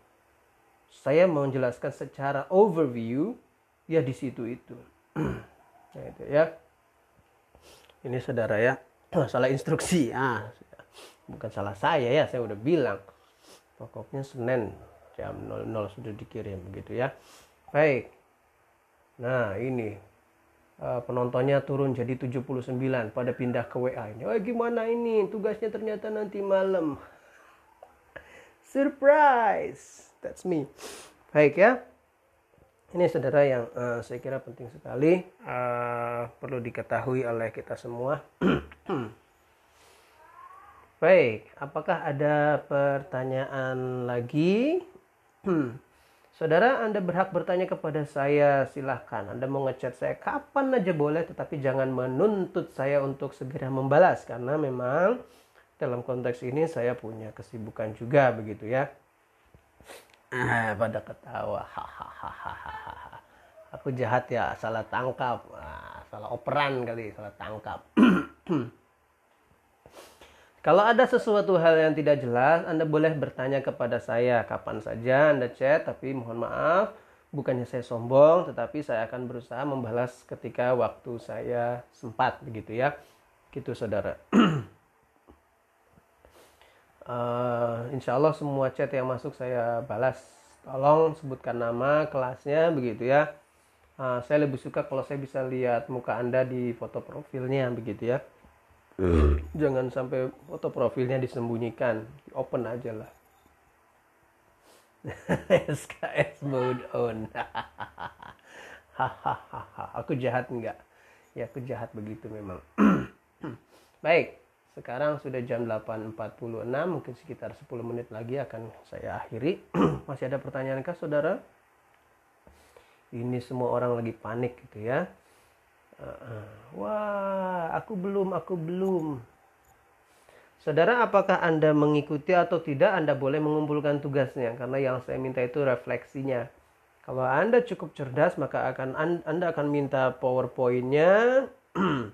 Saya mau menjelaskan secara overview ya di situ itu. nah, itu ya. Ini saudara ya, salah instruksi. Ah, bukan salah saya ya, saya udah bilang. Pokoknya Senin jam 00 sudah dikirim begitu ya. Baik. Nah, ini Eh, penontonnya turun jadi 79 pada pindah ke WA ini. Oh gimana ini tugasnya ternyata nanti malam. Surprise, that's me. Baik ya. Ini saudara yang uh, saya kira penting sekali uh, perlu diketahui oleh kita semua. Baik, apakah ada pertanyaan lagi? Saudara, Anda berhak bertanya kepada saya, silahkan. Anda mau ngechat saya kapan aja boleh, tetapi jangan menuntut saya untuk segera membalas. Karena memang dalam konteks ini saya punya kesibukan juga begitu ya. Ah, pada ketawa, hahaha. Aku jahat ya, salah tangkap, ah, salah operan kali, salah tangkap. Kalau ada sesuatu hal yang tidak jelas, Anda boleh bertanya kepada saya kapan saja Anda chat, tapi mohon maaf, bukannya saya sombong, tetapi saya akan berusaha membalas ketika waktu saya sempat begitu ya. Gitu saudara. uh, insya Allah semua chat yang masuk saya balas. Tolong sebutkan nama, kelasnya begitu ya. Uh, saya lebih suka kalau saya bisa lihat muka Anda di foto profilnya begitu ya Hmm. jangan sampai foto profilnya disembunyikan open aja lah SKS mode on hahaha aku jahat enggak ya aku jahat begitu memang baik sekarang sudah jam 8.46 mungkin sekitar 10 menit lagi akan saya akhiri masih ada pertanyaankah saudara ini semua orang lagi panik gitu ya Wah, aku belum, aku belum. Saudara, apakah Anda mengikuti atau tidak, Anda boleh mengumpulkan tugasnya. Karena yang saya minta itu refleksinya. Kalau Anda cukup cerdas, maka akan Anda akan minta PowerPoint-nya.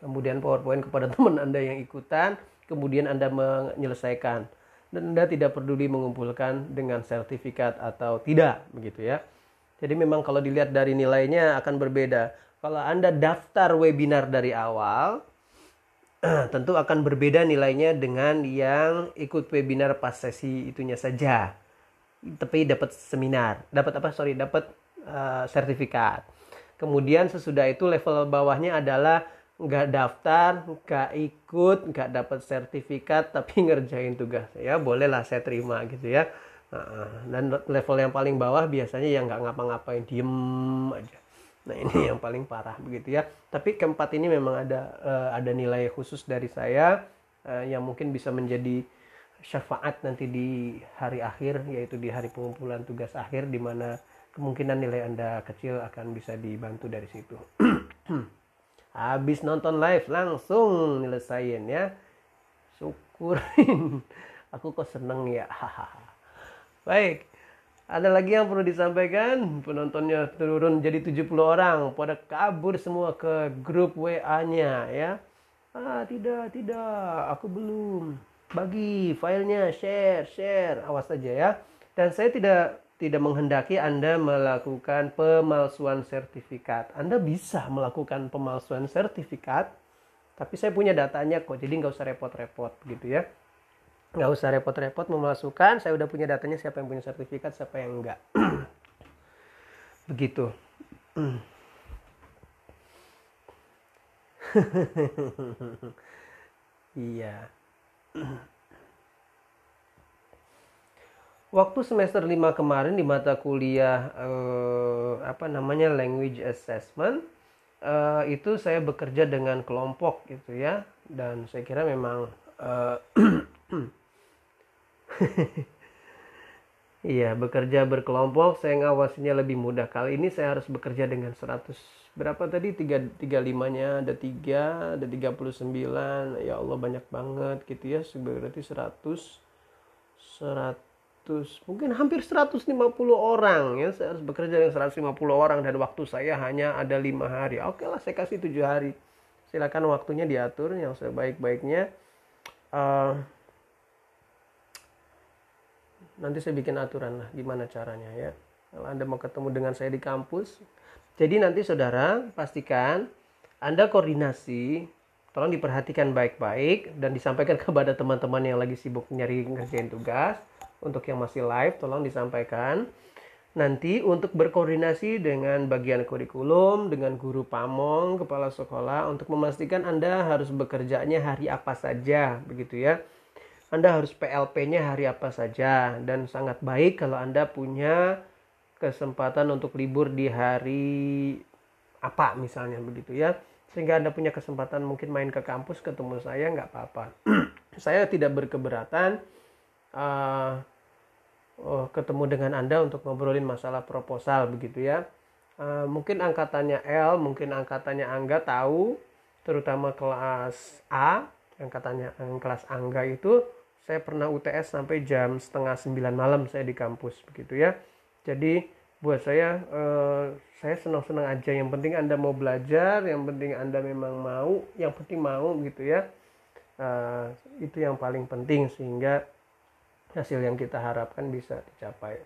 kemudian PowerPoint kepada teman Anda yang ikutan. Kemudian Anda menyelesaikan. Dan Anda tidak peduli mengumpulkan dengan sertifikat atau tidak. Begitu ya. Jadi memang kalau dilihat dari nilainya akan berbeda. Kalau Anda daftar webinar dari awal, tentu akan berbeda nilainya dengan yang ikut webinar pas sesi itunya saja. Tapi dapat seminar, dapat apa? Sorry, dapat uh, sertifikat. Kemudian sesudah itu level bawahnya adalah nggak daftar, nggak ikut, nggak dapat sertifikat, tapi ngerjain tugas. Ya bolehlah saya terima gitu ya. Dan level yang paling bawah biasanya yang nggak ngapa-ngapain, diem aja. Nah ini hmm. yang paling parah begitu ya. Tapi keempat ini memang ada uh, ada nilai khusus dari saya uh, yang mungkin bisa menjadi syafaat nanti di hari akhir yaitu di hari pengumpulan tugas akhir di mana kemungkinan nilai Anda kecil akan bisa dibantu dari situ. Habis nonton live langsung nyelesain ya. Syukurin. Aku kok seneng ya. Baik, ada lagi yang perlu disampaikan? Penontonnya turun jadi 70 orang. Pada kabur semua ke grup WA-nya ya. Ah, tidak, tidak. Aku belum. Bagi filenya, share, share. Awas saja ya. Dan saya tidak tidak menghendaki Anda melakukan pemalsuan sertifikat. Anda bisa melakukan pemalsuan sertifikat, tapi saya punya datanya kok, jadi nggak usah repot-repot gitu ya nggak usah repot-repot memasukkan saya udah punya datanya siapa yang punya sertifikat siapa yang enggak begitu iya Waktu semester 5 kemarin di mata kuliah eh, apa namanya language assessment eh, itu saya bekerja dengan kelompok gitu ya dan saya kira memang eh, Iya, bekerja berkelompok saya ngawasinya lebih mudah. Kali ini saya harus bekerja dengan 100 berapa tadi? 3 35-nya ada 3, ada 39. Ya Allah banyak banget gitu ya. Berarti 100 100 mungkin hampir 150 orang ya. Saya harus bekerja dengan 150 orang dan waktu saya hanya ada 5 hari. Oke lah, saya kasih 7 hari. Silakan waktunya diatur yang sebaik-baiknya. Uh, nanti saya bikin aturan lah gimana caranya ya kalau anda mau ketemu dengan saya di kampus jadi nanti saudara pastikan anda koordinasi tolong diperhatikan baik-baik dan disampaikan kepada teman-teman yang lagi sibuk nyari ngerjain tugas untuk yang masih live tolong disampaikan nanti untuk berkoordinasi dengan bagian kurikulum, dengan guru pamong, kepala sekolah untuk memastikan Anda harus bekerjanya hari apa saja, begitu ya. Anda harus PLP-nya hari apa saja dan sangat baik kalau Anda punya kesempatan untuk libur di hari apa misalnya begitu ya sehingga anda punya kesempatan mungkin main ke kampus ketemu saya nggak apa-apa saya tidak berkeberatan uh, oh, ketemu dengan anda untuk ngobrolin masalah proposal begitu ya uh, mungkin angkatannya L mungkin angkatannya Angga tahu terutama kelas A angkatannya eh, kelas Angga itu saya pernah UTS sampai jam setengah sembilan malam saya di kampus begitu ya jadi buat saya eh, saya senang-senang aja yang penting anda mau belajar yang penting anda memang mau yang penting mau gitu ya eh, itu yang paling penting sehingga hasil yang kita harapkan bisa dicapai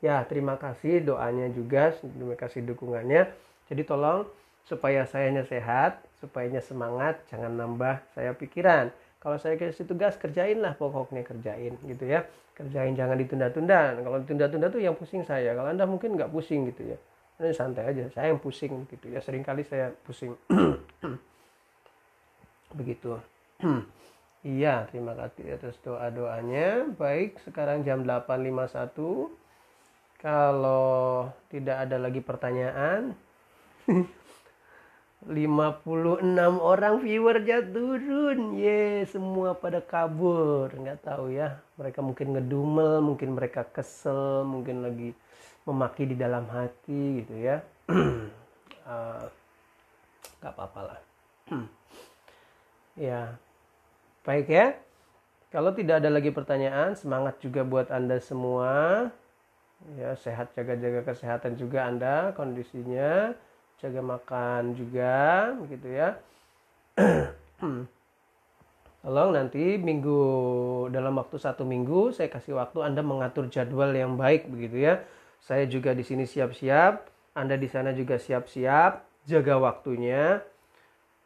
ya terima kasih doanya juga terima kasih dukungannya jadi tolong supaya sayanya sehat supaya semangat jangan nambah saya pikiran kalau saya kasih tugas kerjain lah pokoknya kerjain gitu ya kerjain jangan ditunda-tunda nah, kalau ditunda-tunda tuh yang pusing saya kalau anda mungkin nggak pusing gitu ya ini santai aja saya yang pusing gitu ya seringkali saya pusing begitu iya terima kasih atas doa doanya baik sekarang jam 8.51 kalau tidak ada lagi pertanyaan 56 orang viewer jatuh turun. Ye, semua pada kabur. Nggak tahu ya. Mereka mungkin ngedumel, mungkin mereka kesel, mungkin lagi memaki di dalam hati gitu ya. uh, ah, apa-apalah. ya. Baik ya. Kalau tidak ada lagi pertanyaan, semangat juga buat Anda semua. Ya, sehat jaga-jaga kesehatan juga Anda kondisinya jaga makan juga gitu ya tolong nanti minggu dalam waktu satu minggu saya kasih waktu anda mengatur jadwal yang baik begitu ya saya juga di sini siap-siap anda di sana juga siap-siap jaga waktunya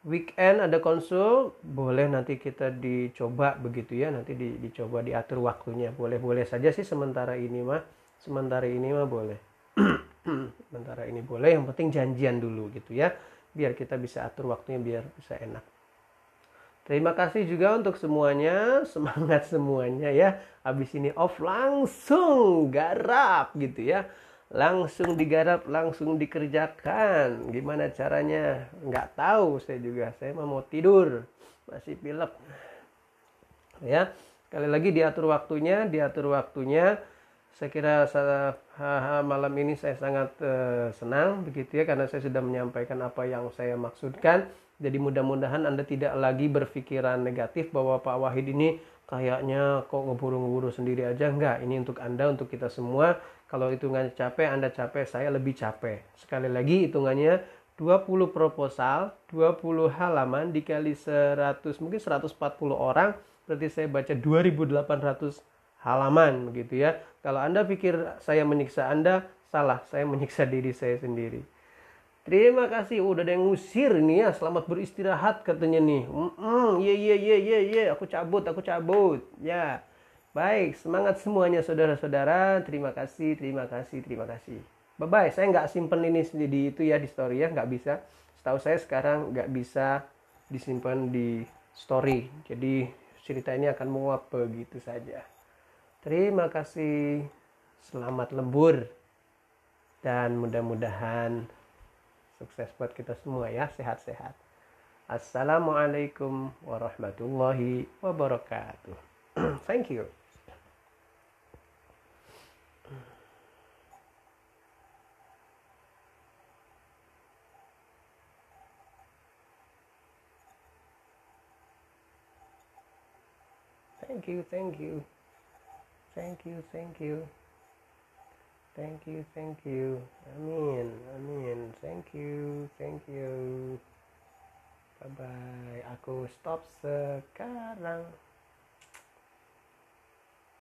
weekend ada konsul boleh nanti kita dicoba begitu ya nanti di, dicoba diatur waktunya boleh boleh saja sih sementara ini mah sementara ini mah boleh Hmm. sementara ini boleh yang penting janjian dulu gitu ya biar kita bisa atur waktunya biar bisa enak Terima kasih juga untuk semuanya, semangat semuanya ya. Habis ini off langsung garap gitu ya. Langsung digarap, langsung dikerjakan. Gimana caranya? Nggak tahu saya juga. Saya mau tidur, masih pilek. Ya, sekali lagi diatur waktunya, diatur waktunya saya kira saya, malam ini saya sangat uh, senang begitu ya karena saya sudah menyampaikan apa yang saya maksudkan. Jadi mudah-mudahan Anda tidak lagi berpikiran negatif bahwa Pak Wahid ini kayaknya kok ngeburu-ngeburu sendiri aja. Enggak, ini untuk Anda, untuk kita semua. Kalau hitungannya capek, Anda capek, saya lebih capek. Sekali lagi hitungannya 20 proposal, 20 halaman dikali 100, mungkin 140 orang. Berarti saya baca 2800 halaman begitu ya kalau Anda pikir saya menyiksa Anda, salah, saya menyiksa diri saya sendiri. Terima kasih udah ada yang ngusir nih ya. Selamat beristirahat katanya nih. Mm ye iya ye iya, ye aku cabut, aku cabut. Ya. Baik, semangat semuanya saudara-saudara. Terima kasih, terima kasih, terima kasih. Bye bye. Saya nggak simpen ini di itu ya di story ya, nggak bisa. Setahu saya sekarang nggak bisa disimpan di story. Jadi cerita ini akan menguap begitu saja. Terima kasih, selamat lembur, dan mudah-mudahan sukses buat kita semua ya, sehat-sehat. Assalamualaikum warahmatullahi wabarakatuh. Thank you. Thank you, thank you. Thank you, thank you. Thank you, thank you. Amen, amen. Thank you, thank you. Bye-bye. Aku stop sekarang.